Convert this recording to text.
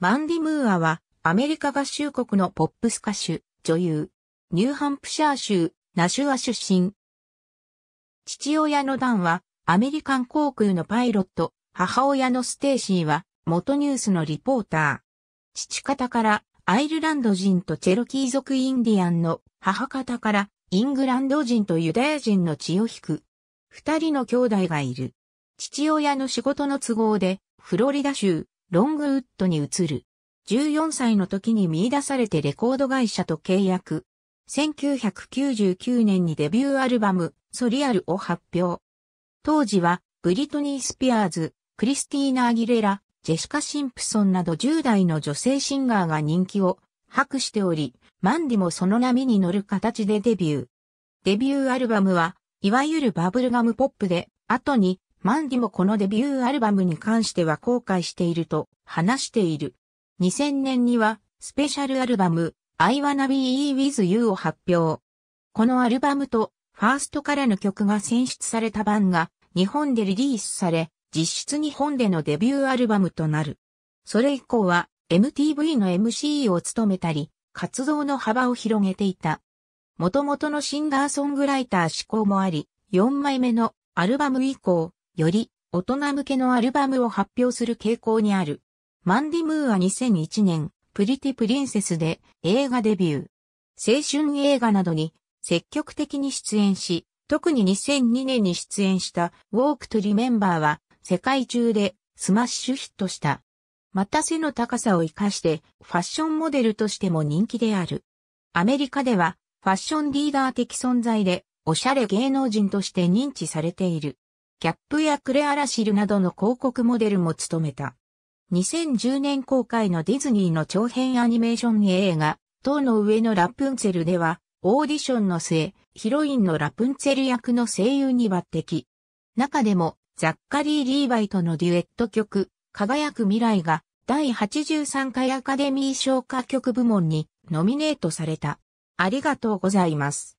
マンディ・ムーアは、アメリカ合衆国のポップス歌手、女優、ニューハンプシャー州、ナシュア出身。父親のダンは、アメリカン航空のパイロット、母親のステーシーは、元ニュースのリポーター。父方から、アイルランド人とチェロキー族インディアンの、母方から、イングランド人とユダヤ人の血を引く。二人の兄弟がいる。父親の仕事の都合で、フロリダ州、ロングウッドに移る。14歳の時に見出されてレコード会社と契約。1999年にデビューアルバム、ソリアルを発表。当時は、ブリトニー・スピアーズ、クリスティーナ・アギレラ、ジェシカ・シンプソンなど10代の女性シンガーが人気を博しており、マンディもその波に乗る形でデビュー。デビューアルバムは、いわゆるバブルガムポップで、後にマンディもこのデビューアルバムに関しては後悔していると話している。2000年にはスペシャルアルバム I Wanna Be With You を発表。このアルバムとファーストからの曲が選出された版が日本でリリースされ、実質日本でのデビューアルバムとなる。それ以降は MTV の MC を務めたり、活動の幅を広げていた。元々のシンガーソングライター志向もあり、4枚目のアルバム以降、より大人向けのアルバムを発表する傾向にある。マンディムーは2001年、プリティプリンセスで映画デビュー。青春映画などに積極的に出演し、特に2002年に出演したウォークトリメンバーは世界中でスマッシュヒットした。また背の高さを活かしてファッションモデルとしても人気である。アメリカではファッションリーダー的存在でおしゃれ芸能人として認知されている。キャップやクレアラシルなどの広告モデルも務めた。2010年公開のディズニーの長編アニメーション映画、塔の上のラプンツェルでは、オーディションの末、ヒロインのラプンツェル役の声優に抜擢。中でも、ザッカリー・リーバイとのデュエット曲、輝く未来が、第83回アカデミー賞歌曲部門にノミネートされた。ありがとうございます。